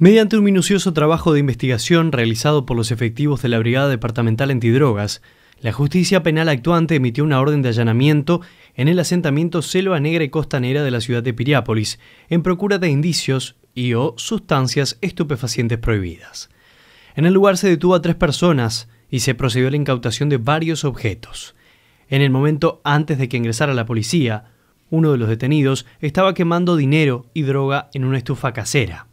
Mediante un minucioso trabajo de investigación realizado por los efectivos de la Brigada Departamental Antidrogas, la justicia penal actuante emitió una orden de allanamiento en el asentamiento Selva Negra y Costanera de la ciudad de Piriápolis, en procura de indicios y o sustancias estupefacientes prohibidas. En el lugar se detuvo a tres personas y se procedió a la incautación de varios objetos. En el momento antes de que ingresara la policía, uno de los detenidos estaba quemando dinero y droga en una estufa casera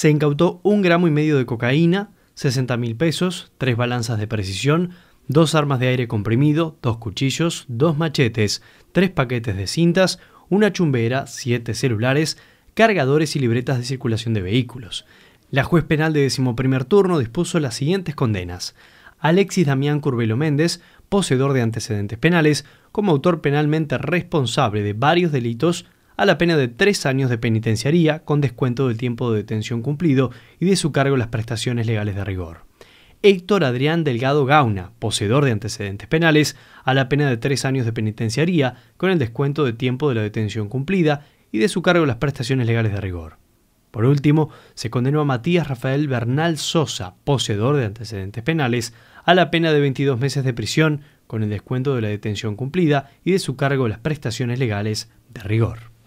se incautó un gramo y medio de cocaína, 60 mil pesos, tres balanzas de precisión, dos armas de aire comprimido, dos cuchillos, dos machetes, tres paquetes de cintas, una chumbera, siete celulares, cargadores y libretas de circulación de vehículos. La juez penal de decimoprimer turno dispuso las siguientes condenas. Alexis Damián Curbelo Méndez, poseedor de antecedentes penales, como autor penalmente responsable de varios delitos a la pena de tres años de penitenciaría con descuento del tiempo de detención cumplido y de su cargo las prestaciones legales de rigor. Héctor Adrián Delgado Gauna, poseedor de antecedentes penales, a la pena de tres años de penitenciaría con el descuento de tiempo de la detención cumplida y de su cargo las prestaciones legales de rigor. Por último, se condenó a Matías Rafael Bernal Sosa, poseedor de antecedentes penales, a la pena de 22 meses de prisión con el descuento de la detención cumplida y de su cargo las prestaciones legales de rigor.